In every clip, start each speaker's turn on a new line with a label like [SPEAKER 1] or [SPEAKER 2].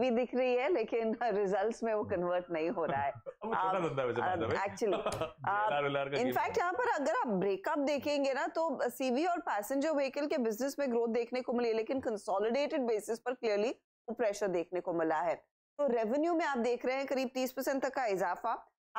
[SPEAKER 1] भी दिख रही है लेकिन रिजल्ट्स में वो कन्वर्ट नहीं हो रहा है एक्चुअली इनफैक्ट यहाँ पर अगर आप ब्रेकअप देखेंगे ना तो सीवी और पैसेंजर व्हीकल के बिजनेस में ग्रोथ देखने को मिली लेकिन कंसोलिडेटेड बेसिस पर क्लियरली वो प्रेशर देखने को मिला है तो रेवेन्यू में आप देख रहे हैं करीब 30 परसेंट तक का इजाफा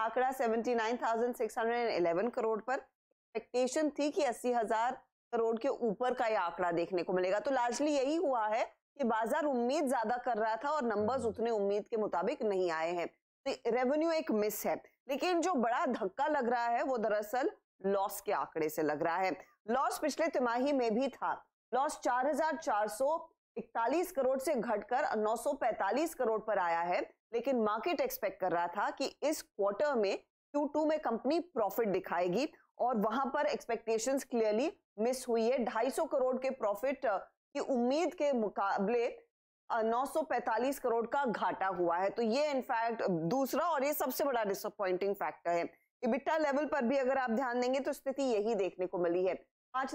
[SPEAKER 1] आंकड़ा 79,611 करोड़ पर एक्सपेक्टेशन थी कि अस्सी हजार करोड़ के ऊपर का ये आंकड़ा देखने को मिलेगा तो लार्जली यही हुआ है कि बाजार उम्मीद ज्यादा कर रहा था और नंबर्स उतने उम्मीद के मुताबिक नहीं आए हैं तो रेवेन्यू एक मिस है लेकिन जो बड़ा धक्का लग रहा है वो दरअसल लॉस के आंकड़े से लग रहा है लॉस पिछले तिमाही में भी था लॉस चार करोड़ से घटकर नौ करोड़ पर आया है लेकिन मार्केट एक्सपेक्ट कर रहा था कि इस क्वार्टर में Q2 में कंपनी प्रॉफिट दिखाएगी और वहां पर एक्सपेक्टेशंस क्लियरली मिस हुई है 250 करोड़ के प्रॉफिट कि उम्मीद के मुकाबले 945 करोड़ का घाटा हुआ है तो ये इनफैक्ट दूसरा और ये सबसे बड़ा डिसअपॉइंटिंग फैक्टर है इबिट्टा लेवल पर भी अगर आप ध्यान देंगे तो स्थिति यही देखने को मिली है पांच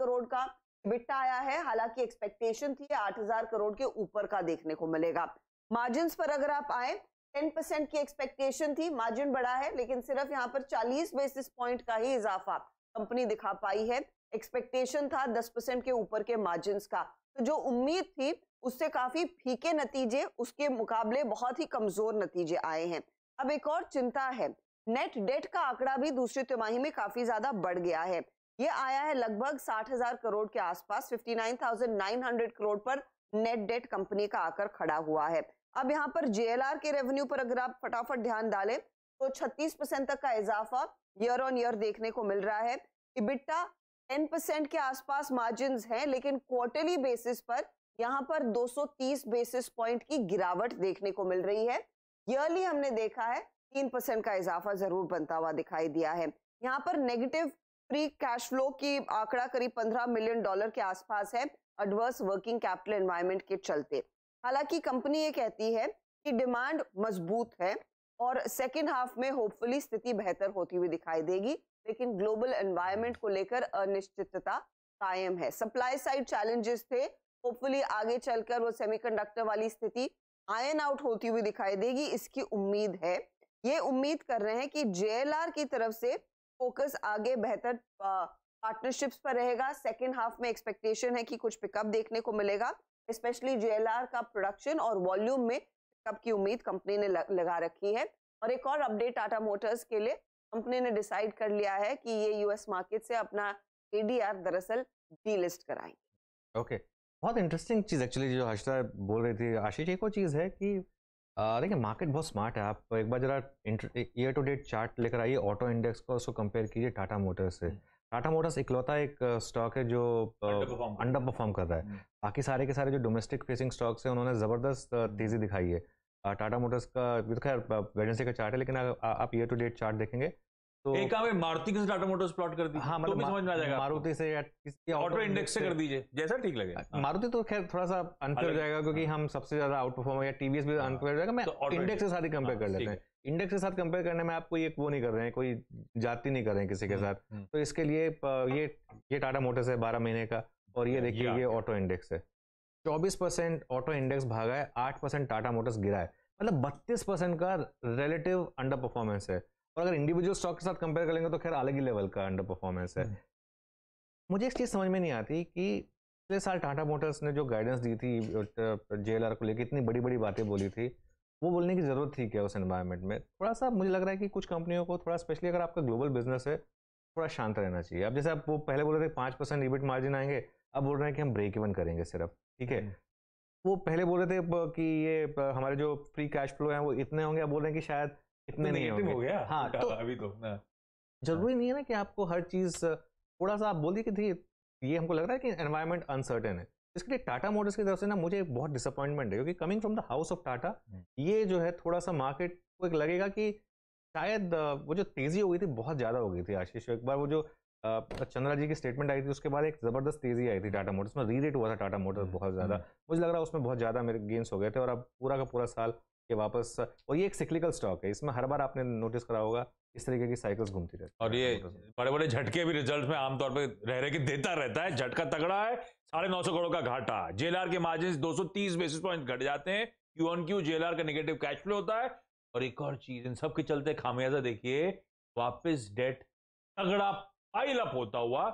[SPEAKER 1] करोड़ का इबिट्टा आया है हालांकि एक्सपेक्टेशन थी 8000 करोड़ के ऊपर का देखने को मिलेगा मार्जिन पर अगर आप आए 10% की एक्सपेक्टेशन थी मार्जिन बढ़ा है लेकिन सिर्फ यहाँ पर 40 बेसिस पॉइंट का ही इजाफा कंपनी दिखा पाई है एक्सपेक्टेशन था दस परसेंट के ऊपर के मार्जिन का तो जो उम्मीद थी उससे काफी फीके नतीजे उसके मुकाबले बहुत ही कमजोर नतीजे आए हैं अब एक और चिंता है नेट डेट का आंकड़ा भी दूसरी तिमाही में काफी ज्यादा बढ़ गया है ये आया है लगभग साठ हजार करोड़ के आसपास 59,900 करोड़ पर नेट डेट कंपनी का आकर खड़ा हुआ है अब यहाँ पर जेएलआर के रेवेन्यू पर अगर आप फटाफट ध्यान डालें तो 36 परसेंट तक का इजाफा ईयर ऑन ईयर देखने को मिल रहा है इबिट्टा टेन परसेंट के आसपास मार्जिन हैं लेकिन क्वार्टरली बेसिस पर यहां पर 230 बेसिस पॉइंट की गिरावट देखने को मिल रही है ईयरली हमने देखा है तीन परसेंट का इजाफा जरूर बनता हुआ दिखाई दिया है यहाँ पर नेगेटिव फ्री कैश फ्लो की आंकड़ा करीब 15 मिलियन डॉलर के आसपास है एडवर्स वर्किंग कैपिटल एनवायरमेंट के चलते हालांकि कंपनी ये कहती है कि डिमांड मजबूत है और सेकेंड हाफ में होपफुली स्थिति बेहतर होती हुई दिखाई देगी लेकिन ग्लोबल एनवायरमेंट को लेकर अनिश्चितता कायम है सप्लाई साइड चैलेंजेस थे होपफुली आगे चलकर वो सेमीकंडक्टर वाली स्थिति आयन आउट होती हुई दिखाई देगी इसकी उम्मीद है ये उम्मीद कर रहे हैं कि जेएलआर की तरफ से फोकस आगे बेहतर पार्टनरशिप्स पर रहेगा सेकेंड हाफ में एक्सपेक्टेशन है कि कुछ पिकअप देखने को मिलेगा स्पेशली जेएलआर का प्रोडक्शन और वॉल्यूम में कब की उम्मीद कंपनी ने लगा रखी है और एक और अपडेट टाटा मोटर्स के लिए कंपनी ने डिसाइड कर लिया है कि ये यूएस मार्केट से अपना एडीआर दरअसल डीलिस्ट कराएंगे
[SPEAKER 2] ओके बहुत इंटरेस्टिंग चीज़ एक्चुअली जो हर्षदा बोल रही थी आशीष एक और चीज़ है कि देखिए मार्केट बहुत स्मार्ट है आप एक बार जरा ईयर टू डेट चार्ट लेकर आइए ऑटो इंडेक्स को उसको कंपेयर कीजिए टाटा मोटर्स से hmm. टाटा मोटर्स इकलौता एक स्टॉक है जो अंडर परफॉर्म कर रहा है हम्म। बाकी सारे के सारे जो डोमेस्टिक फेसिंग स्टॉक्स हैं उन्होंने ज़बरदस्त तेज़ी दिखाई है टाटा मोटर्स का तो खैर वेडनेसडे का चार्ट है लेकिन आप ईयर टू डेट चार्ट देखेंगे
[SPEAKER 3] तो एक काम है मारुति के टाटा मोटर्स प्लॉट कर दीजिए हाँ मतलब तो समझ में आ जाएगा मारुति
[SPEAKER 2] से या किसी ऑटो इंडेक्स से कर
[SPEAKER 3] दीजिए जैसा ठीक लगे हाँ।
[SPEAKER 2] मारुति तो खैर थोड़ा सा अनफेयर हो जाएगा क्योंकि हाँ। हम सबसे ज्यादा आउट परफॉर्म या टीवीएस भी अनफेयर हाँ। हो जाएगा मैं इंडेक्स तो के साथ ही कंपेयर कर लेते हैं इंडेक्स के साथ कंपेयर करने में आप कोई एक वो नहीं कर रहे हैं कोई जाति नहीं कर रहे हैं किसी के हम्म, साथ हम्म। तो इसके लिए ये ये टाटा मोटर्स है बारह महीने का और ये देखिए ये ऑटो इंडेक्स है चौबीस परसेंट ऑटो इंडेक्स भागा है आठ परसेंट टाटा मोटर्स गिरा है मतलब बत्तीस परसेंट का रिलेटिव अंडर परफॉर्मेंस है और अगर इंडिविजुअल स्टॉक के साथ कंपेयर करेंगे तो खैर अलग ही लेवल का अंडर परफॉर्मेंस है हम्म। मुझे एक चीज़ समझ में नहीं आती कि पिछले साल टाटा मोटर्स ने जो गाइडेंस दी थी जे को लेकर इतनी बड़ी बड़ी बातें बोली थी वो बोलने की ज़रूरत थी क्या उस एनवायरमेंट में थोड़ा सा मुझे लग रहा है कि कुछ कंपनियों को थोड़ा स्पेशली अगर आपका ग्लोबल बिजनेस है थोड़ा शांत रहना चाहिए अब जैसे आप वो पहले बोल रहे थे पाँच परसेंट रिबिट मार्जिन आएंगे अब बोल रहे हैं कि हम ब्रेक इवन करेंगे सिर्फ ठीक है हम्म। वो पहले बोल रहे थे कि ये हमारे जो फ्री कैश फ्लो हैं वो इतने होंगे अब बोल रहे हैं कि शायद इतने तो नहीं हो गया हाँ तो अभी तो हाँ। जरूरी हाँ। नहीं है ना कि आपको हर चीज थोड़ा सा आप बोलिए कि ये हमको लग रहा है कि एनवायरमेंट अनसर्टेन है इसके लिए टाटा मोटर्स की तरफ से ना मुझे एक बहुत डिसअपॉइंटमेंट है क्योंकि coming from the house of Tata ये जो है थोड़ा सा मार्केट को एक लगेगा कि शायद वो जो तेजी हो गई थी बहुत ज़्यादा हो गई थी आशीष एक बार वो जो चंद्रा जी की स्टेटमेंट आई थी उसके बाद एक ज़बरदस्त तेजी आई थी टाटा मोटर्स में रीरेट हुआ था टाटा मोटर्स हम्म, बहुत ज़्यादा हम्म। मुझे लग रहा है उसमें बहुत ज़्यादा मेरे गेंस हो गए थे और अब पूरा का पूरा साल कि वापस और ये एक साइक्लिकल स्टॉक है इसमें हर बार आपने नोटिस करा होगा इस तरीके की साइकिल्स घूमती रहती
[SPEAKER 3] और ये बड़े बड़े झटके भी रिजल्ट में आमतौर पर रह रहे कि देता रहता है झटका तगड़ा है साढ़े नौ सौ करोड़ का घाटा जेएलआर के मार्जिन दो सौ तीस बेसिस पॉइंट घट जाते हैं क्यू ऑन क्यू जेएलआर का निगेटिव कैश फ्लो होता है और एक और चीज इन सबके चलते खामियाजा देखिए वापिस डेट तगड़ा पाइल अप होता हुआ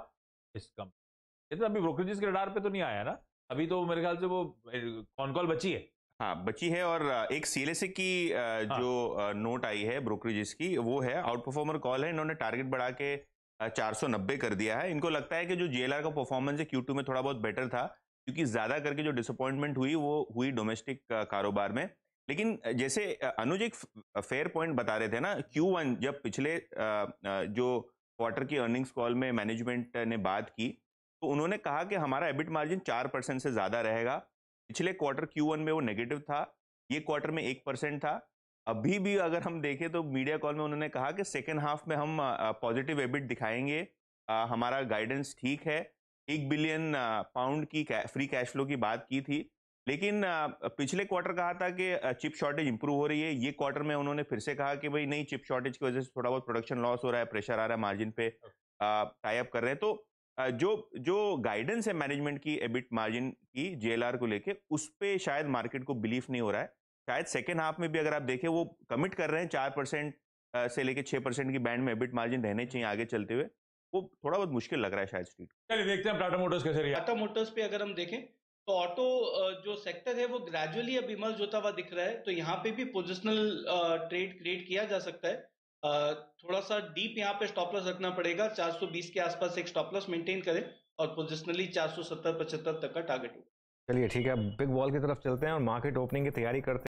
[SPEAKER 3] इस कंपनी तो अभी ब्रोकरेजेस के रडार पे तो नहीं आया ना अभी तो मेरे ख्याल से वो कॉन कॉल बची है हाँ बची है और एक सीएलएसए e की हाँ। जो नोट आई है ब्रोकरेज़ की वो है आउट परफॉर्मर कॉल है इन्होंने टारगेट बढ़ा के नब्बे कर दिया है इनको लगता है कि जो जेएलआर का परफॉर्मेंस है क्यू में थोड़ा बहुत बेटर था क्योंकि ज़्यादा करके जो डिसअपॉइंटमेंट हुई वो हुई डोमेस्टिक कारोबार में लेकिन जैसे अनुज एक फेयर पॉइंट बता रहे थे ना क्यू जब पिछले जो क्वार्टर की अर्निंग्स कॉल में मैनेजमेंट ने बात की तो उन्होंने कहा कि हमारा एबिट मार्जिन चार परसेंट से ज़्यादा रहेगा पिछले क्वार्टर क्यू में वो नेगेटिव था ये क्वार्टर में एक परसेंट था अभी भी अगर हम देखें तो मीडिया कॉल में उन्होंने कहा कि सेकेंड हाफ में हम पॉजिटिव एबिट दिखाएंगे आ, हमारा गाइडेंस ठीक है एक बिलियन पाउंड की कै, फ्री कैश फ्लो की बात की थी लेकिन पिछले क्वार्टर कहा था कि चिप शॉर्टेज इंप्रूव हो रही है ये क्वार्टर में उन्होंने फिर से कहा कि भाई नहीं चिप शॉर्टेज की वजह से थोड़ा बहुत प्रोडक्शन लॉस हो रहा है प्रेशर आ रहा है मार्जिन पे टाई हाँ। अप कर रहे हैं तो जो जो गाइडेंस है मैनेजमेंट की एबिट मार्जिन की जेएलआर को लेके उस पर शायद मार्केट को बिलीफ नहीं हो रहा है शायद सेकेंड हाफ में भी अगर आप देखें वो कमिट कर रहे हैं चार परसेंट से लेके छः परसेंट की बैंड में एबिट मार्जिन रहने चाहिए आगे चलते हुए वो थोड़ा बहुत मुश्किल लग रहा है शायद स्ट्रीट
[SPEAKER 1] चलिए देखते हैं टाटा मोटर्स कैसे टाटा
[SPEAKER 3] मोटर्स पे अगर हम देखें तो ऑटो जो सेक्टर है वो ग्रेजुअली अब इमर्ज होता हुआ दिख रहा है तो यहाँ पे भी पोजिशनल ट्रेड क्रिएट किया जा सकता है थोड़ा सा डीप यहाँ पे स्टॉप लॉस रखना पड़ेगा 420 के आसपास एक स्टॉप लॉस मेंटेन करें और पोजिशनली 470 सौ तक का टारगेट हो
[SPEAKER 2] चलिए ठीक है बिग वॉल की तरफ चलते हैं और मार्केट ओपनिंग की तैयारी करते हैं